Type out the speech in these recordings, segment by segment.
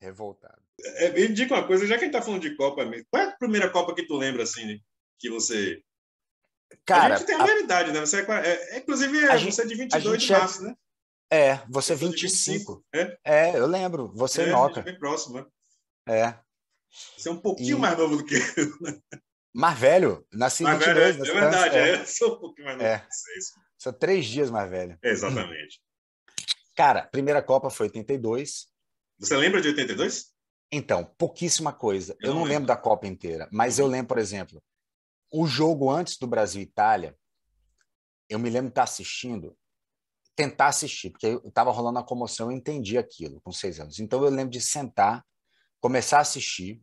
Revoltado. É, me diga uma coisa, já que a gente tá falando de Copa mesmo, qual é a primeira Copa que tu lembra, assim, né? que você. Cara, a gente tem a, a... mesma idade, né? Você é, é, é inclusive, é, gente, você é de 22 de é março, né? É, você é 25. 25. É, é? é, eu lembro. Você é, próximo, né? É. Você é um pouquinho e... mais novo do que eu. Né? Mais velho? Nasci mais 22. Velho, é, é verdade, é. eu sou um pouquinho mais novo é. que vocês. Sou três dias mais velho. Exatamente. Cara, primeira Copa foi 82. Você lembra de 82? Então, pouquíssima coisa. Eu, eu não lembro. lembro da Copa inteira, mas eu lembro, por exemplo, o jogo antes do Brasil e Itália, eu me lembro de estar assistindo, tentar assistir, porque estava rolando a comoção, eu entendi aquilo com seis anos. Então eu lembro de sentar, começar a assistir,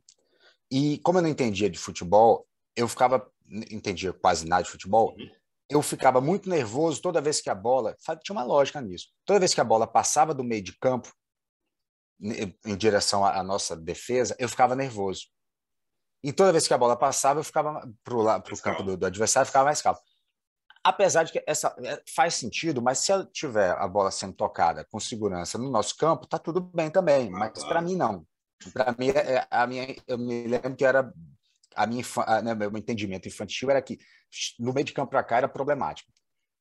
e como eu não entendia de futebol, eu ficava, entendia quase nada de futebol, uhum. eu ficava muito nervoso toda vez que a bola, sabe, tinha uma lógica nisso, toda vez que a bola passava do meio de campo, em direção à nossa defesa, eu ficava nervoso. E toda vez que a bola passava, eu ficava para o campo do, do, adversário, eu ficava mais calmo. Apesar de que essa é, faz sentido, mas se ela tiver a bola sendo tocada com segurança no nosso campo, tá tudo bem também. Ah, mas para mim não. Para mim é, é, a minha, eu me lembro que era a minha, né, meu entendimento infantil era que no meio de campo para cá era problemático.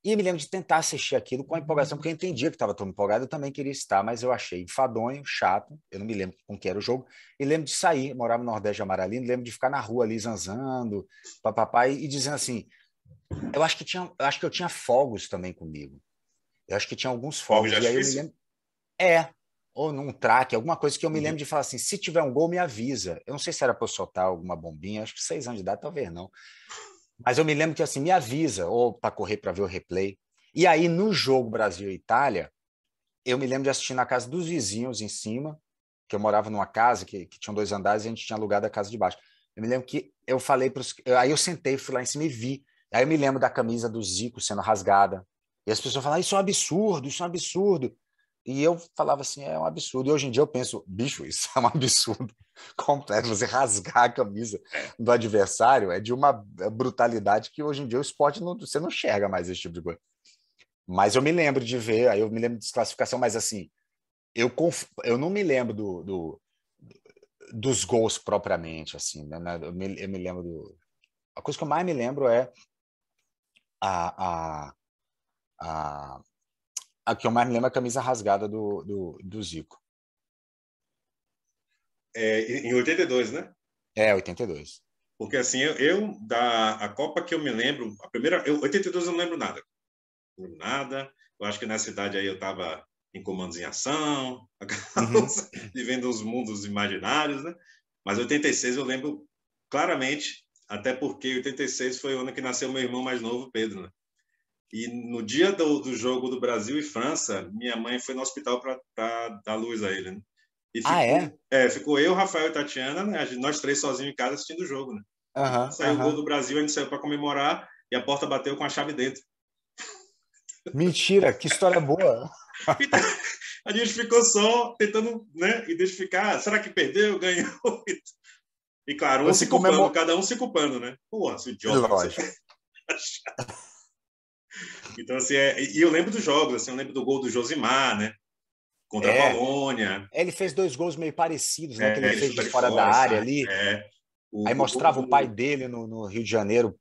E eu me lembro de tentar assistir aquilo com a uhum. empolgação, porque eu entendia que estava todo empolgado, eu também queria estar, mas eu achei enfadonho, chato, eu não me lembro com que era o jogo. E lembro de sair, morava no Nordeste Amaralino, lembro de ficar na rua ali zanzando, papapá, e, e dizendo assim: eu acho, que tinha, eu acho que eu tinha fogos também comigo. Eu acho que tinha alguns fogos. E aí eu me lembro. É, ou num track, alguma coisa que eu me uhum. lembro de falar assim: se tiver um gol, me avisa. Eu não sei se era para soltar alguma bombinha, acho que seis anos de idade, talvez não. Mas eu me lembro que assim, me avisa, ou para correr para ver o replay. E aí, no jogo Brasil e Itália, eu me lembro de assistir na casa dos vizinhos em cima, que eu morava numa casa que, que tinha dois andares e a gente tinha alugado a casa de baixo. Eu me lembro que eu falei para os. Aí eu sentei, fui lá em cima e vi. Aí eu me lembro da camisa do Zico sendo rasgada. E as pessoas falaram: ah, Isso é um absurdo, isso é um absurdo. E eu falava assim, é um absurdo. E hoje em dia eu penso, bicho, isso é um absurdo completo. Você rasgar a camisa é. do adversário é de uma é, brutalidade que hoje em dia o esporte não, você não enxerga mais esse tipo de coisa. Mas eu me lembro de ver, aí eu me lembro de desclassificação, mas assim, eu, conf... eu não me lembro do, do, dos gols propriamente, assim, né, né? eu, me, eu me lembro do... A coisa que eu mais me lembro é a, a, a a que eu mais me lembro é a camisa rasgada do, do, do Zico. É, em 82, né? É, 82. Porque assim, eu, eu, da a Copa que eu me lembro, a primeira, eu, 82 eu não lembro nada. nada. Eu acho que na cidade aí eu tava em comandos em ação, uhum. vivendo os mundos imaginários, né? Mas 86 eu lembro claramente, até porque 86 foi o ano que nasceu meu irmão mais novo, Pedro, né? E no dia do, do, jogo do Brasil e França, minha mãe foi no hospital para dar luz a ele. Né? Ah, ficou, ah, é? É, ficou eu, Rafael e Tatiana, né? nós três sozinhos em casa assistindo o jogo. Né? Uhum, saiu uhum. o gol do Brasil, a gente saiu para comemorar e a porta bateu com a chave dentro. Mentira, que história boa! Então, a gente ficou só tentando né, identificar, ah, será que perdeu, ganhou? E claro, um se, se culpando, cada um se culpando, né? Pô, se idiota. Lógico. Então, assim, é... e eu lembro dos jogos, assim, eu lembro do gol do Josimar, né? Contra é. a Polônia. É, ele fez dois gols meio parecidos, né? É, que ele, ele fez de fora, fora, da área ali. É. O, Aí mostrava o, o pai dele no, no, Rio de Janeiro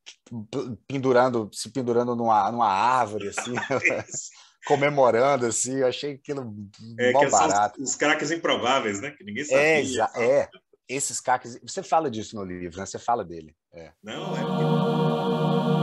pendurando, se pendurando numa, numa árvore, assim, comemorando, assim. Eu achei aquilo é, que barato. Os, os craques improváveis, né? Que ninguém sabe É, já, é. esses craques. Você fala disso no livro, né? Você fala dele. É. Não, é.